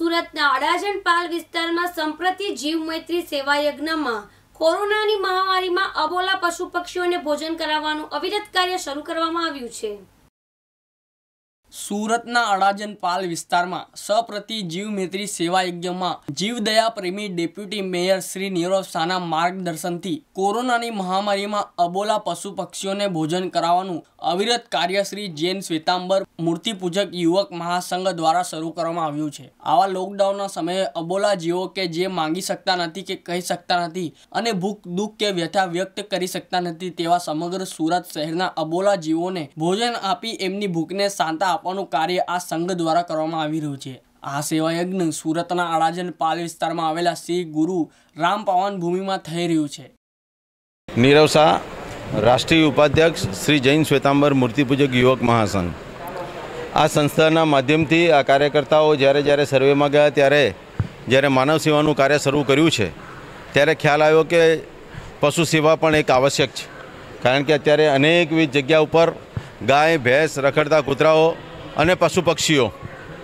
સુરતના અડાજણ પાલ વિસ્તારમાં સંપ્રતિ જીવ મૈત્રી સેવા યજ્ઞમાં કોરોનાની મહામારીમાં અબોલા પશુ પક્ષીઓને ભોજન કરાવવાનું અવિરત કાર્ય શરૂ કરવામાં આવ્યું છે સુરતના અડાજન વિસ્તારમાં સપ્રતિ જીવમેત્રી સેવા યજ્ઞમાં જીવદયા પ્રેમી ડેપ્યુટી મેયર શ્રી નીરવ શાહના માર્ગદર્શનથી કોરોનાની મહામારીમાં અબોલા પશુ પક્ષીઓને ભોજન કરાવવાનું અવિરત કાર્ય શ્રી જૈન શ્વેતાંબર મૂર્તિપૂજક યુવક મહાસંઘ દ્વારા શરૂ કરવામાં આવ્યું છે આવા લોકડાઉનના સમયે અબોલા જીવો કે જે માંગી શકતા નથી કે કહી શકતા નથી અને ભૂખ દુઃખ કે વ્યથા વ્યક્ત કરી શકતા નથી તેવા સમગ્ર સુરત શહેરના અબોલા જીવોને ભોજન આપી એમની ભૂખને શાંતા આપવાનું કાર્ય આ સંઘ દ્વારા કરવામાં આવી રહ્યું છે આ સેવા યજ્ઞ સુરતના આળાજન પાલ વિસ્તારમાં આવેલા શ્રી ગુરુ રામ પાવન ભૂમિમાં થઈ રહ્યું છે નીરવ શાહ રાષ્ટ્રીય ઉપાધ્યક્ષ શ્રી જૈન શ્વેતાંબર મૂર્તિપૂજક યુવક મહાસંઘ આ સંસ્થાના માધ્યમથી આ કાર્યકર્તાઓ જ્યારે જ્યારે સર્વેમાં ગયા ત્યારે જ્યારે માનવ સેવાનું કાર્ય શરૂ કર્યું છે ત્યારે ખ્યાલ આવ્યો કે પશુ સેવા પણ એક આવશ્યક છે કારણ કે અત્યારે અનેકવિધ જગ્યા ઉપર ગાય ભેંસ રખડતા કૂતરાઓ અને પશુ પક્ષીઓ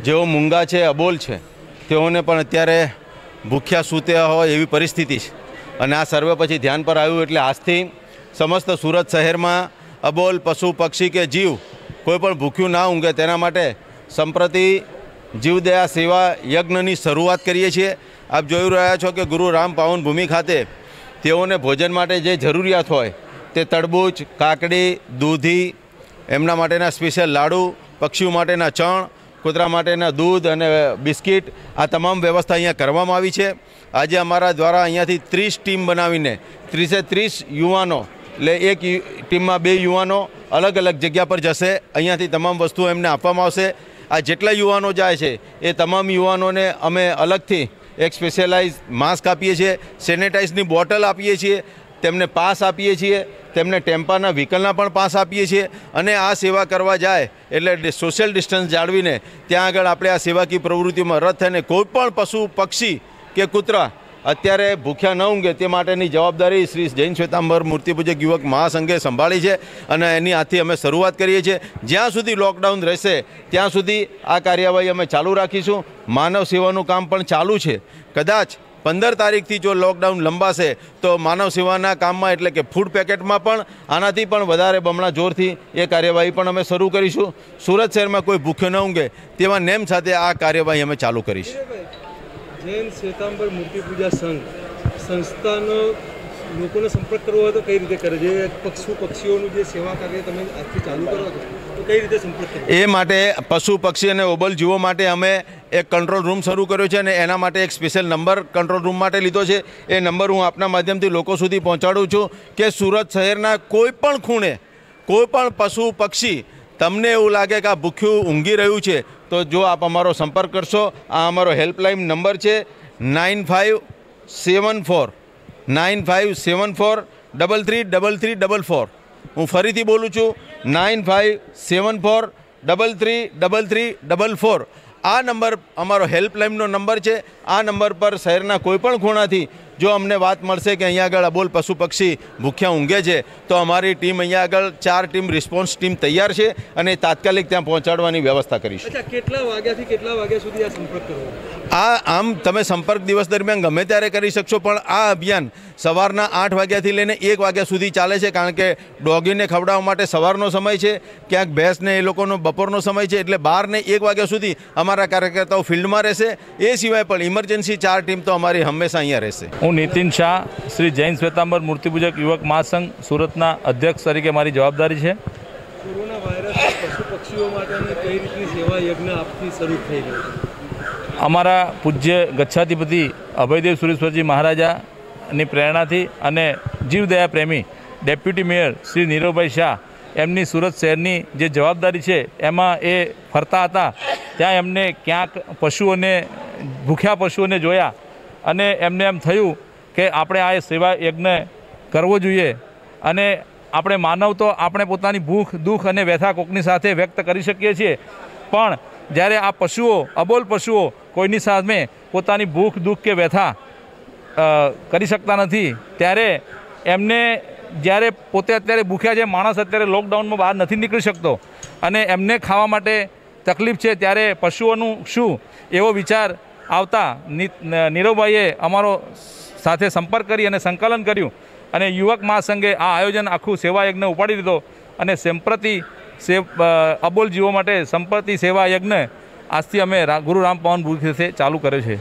જેઓ મૂંગા છે અબોલ છે તેઓને પણ અત્યારે ભૂખ્યા સૂત્યા હોય એવી પરિસ્થિતિ છે અને આ સર્વે પછી ધ્યાન પર આવ્યું એટલે આજથી સમસ્ત સુરત શહેરમાં અબોલ પશુ પક્ષી કે જીવ કોઈપણ ભૂખ્યું ના ઊંઘે તેના માટે સંપ્રતિ જીવદયા સેવા યજ્ઞની શરૂઆત કરીએ છીએ આપ જોઈ રહ્યા છો કે ગુરુ રામ પાવન ભૂમિ ખાતે તેઓને ભોજન માટે જે જરૂરિયાત હોય તે તડબૂચ કાકડી દૂધી એમના માટેના સ્પેશિયલ લાડુ પક્ષીઓ માટેના ચણ કૂતરા માટેના દૂધ અને બિસ્કિટ આ તમામ વ્યવસ્થા અહીંયા કરવામાં આવી છે આજે અમારા દ્વારા અહીંયાથી ત્રીસ ટીમ બનાવીને ત્રીસે ત્રીસ યુવાનો એટલે એક ટીમમાં બે યુવાનો અલગ અલગ જગ્યા પર જશે અહીંયાથી તમામ વસ્તુઓ એમને આપવામાં આવશે આ જેટલા યુવાનો જાય છે એ તમામ યુવાનોને અમે અલગથી એક સ્પેશિયલાઇઝ માસ્ક આપીએ છીએ સેનેટાઇઝની બોટલ આપીએ છીએ તેમને પાસ આપીએ છીએ તેમને ટેમ્પાના વ્હીકલના પણ પાસ આપીએ છીએ અને આ સેવા કરવા જાય એટલે સોશિયલ ડિસ્ટન્સ જાળવીને ત્યાં આગળ આપણે આ સેવાકી પ્રવૃત્તિમાં રથ થઈને કોઈપણ પશુ પક્ષી કે કૂતરા અત્યારે ભૂખ્યા ન ઊંઘે તે માટેની જવાબદારી શ્રી જૈન શ્વેતાંબર મૂર્તિપૂજક યુવક મહાસંઘે સંભાળી છે અને એની આથી અમે શરૂઆત કરીએ છીએ જ્યાં સુધી લોકડાઉન રહેશે ત્યાં સુધી આ કાર્યવાહી અમે ચાલુ રાખીશું માનવ સેવાનું કામ પણ ચાલુ છે કદાચ પંદર તારીખથી જો લોકડાઉન લંબાશે તો માનવ સેવાના કામમાં એટલે કે ફૂડ પેકેટમાં પણ આનાથી પણ વધારે બમણા જોરથી એ કાર્યવાહી પણ અમે શરૂ કરીશું સુરત શહેરમાં કોઈ ભૂખ્યો ન ઊંઘે તેવા નેમ સાથે આ કાર્યવાહી અમે ચાલુ કરીશું જૈન શ્વેતાંબર મૂર્તિ પૂજા સંઘ સંસ્થાનો લોકોનો સંપર્ક કરવો હોય તો કઈ રીતે કરે જે પશુ પક્ષીઓનું જે સેવા કાર્ય તમે આજથી ચાલુ કરો તો કઈ રીતે સંપર્ક કરો એ માટે પશુ પક્ષી અને ઓબલ જીવો માટે અમે એક કંટ્રોલ રૂમ શરૂ કર્યો છે અને એના માટે એક સ્પેશિયલ નંબર કંટ્રોલ રૂમ માટે લીધો છે એ નંબર હું આપના માધ્યમથી લોકો સુધી પહોંચાડું છું કે સુરત શહેરના કોઈપણ ખૂણે કોઈ પણ પશુ પક્ષી તમને એવું લાગે કે આ ભૂખ્યું ઊંઘી રહ્યું છે તો જો આપ અમારો સંપર્ક કરશો આ અમારો હેલ્પલાઇન નંબર છે nine five seven four nine five seven four double three double three double four હું ફરીથી બોલું છું nine five seven four double three double three double four આ નંબર અમારો હેલ્પલાઇનનો નંબર છે આ નંબર પર શહેરના કોઈપણ ખૂણાથી જો અમને વાત મળશે કે અહીંયા આગળ અબોલ પશુ પક્ષી ભૂખ્યા ઊંઘે છે તો અમારી ટીમ અહીંયા આગળ ચાર ટીમ રિસ્પોન્સ ટીમ તૈયાર છે અને તાત્કાલિક ત્યાં પહોંચાડવાની વ્યવસ્થા કરીશું કેટલા વાગ્યાથી કેટલા વાગ્યા સુધી આ સંપર્ક આ આમ તમે સંપર્ક દિવસ દરમિયાન ગમે ત્યારે કરી શકશો પણ આ અભિયાન સવારના આઠ વાગ્યાથી લઈને એક વાગ્યા સુધી ચાલે છે કારણ કે ડોગીને ખવડાવવા માટે સવારનો સમય છે ક્યાંક ભેંસને એ લોકોનો બપોરનો સમય છે એટલે બારને એક વાગ્યા સુધી અમારા કાર્યકર્તાઓ ફિલ્ડમાં રહેશે એ સિવાય પણ ઇમરજન્સી ચાર ટીમ તો અમારી હંમેશા અહીંયા રહેશે હું નીતિન શાહ શ્રી જૈન શ્વેતાંબર મૂર્તિપૂજક યુવક મહાસંઘ સુરતના અધ્યક્ષ તરીકે મારી જવાબદારી છે પશુ પક્ષીઓ માટેની કઈ રીતની સેવા યજ્ઞ આપથી શરૂ થઈ રહ્યો અમારા પૂજ્ય ગચ્છાધિપતિ અભયદેવ સુરેશ્વરજી મહારાજાની પ્રેરણાથી અને જીવદયા પ્રેમી ડેપ્યુટી મેયર શ્રી નીરવભાઈ શાહ એમની સુરત શહેરની જે જવાબદારી છે એમાં એ ફરતા હતા ત્યાં એમને ક્યાંક પશુઓને ભૂખ્યા પશુઓને જોયા અને એમને એમ થયું કે આપણે આ સેવા યજ્ઞ કરવો જોઈએ અને આપણે માનવ તો આપણે પોતાની ભૂખ દુઃખ અને વ્યથા કોકની સાથે વ્યક્ત કરી શકીએ છીએ પણ જ્યારે આ પશુઓ અબોલ પશુઓ કોઈની સામે પોતાની ભૂખ દુઃખ કે વ્યથા કરી શકતા નથી ત્યારે એમને જ્યારે પોતે અત્યારે ભૂખ્યા છે માણસ અત્યારે લોકડાઉનમાં બહાર નથી નીકળી શકતો અને એમને ખાવા માટે તકલીફ છે ત્યારે પશુઓનું શું એવો વિચાર આવતા નીરવભાઈએ અમારો સાથે સંપર્ક કરી અને સંકલન કર્યું અને યુવક મહાસંઘે આ આયોજન આખું સેવાયજ્ઞ ઉપાડી દીધો અને સંપ્રતિ સે અબોલ જીવો માટે સંપત્તિ સેવા યજ્ઞ આજથી અમે ગુરુ રામ પવન ભૂખે ચાલુ કર્યો છે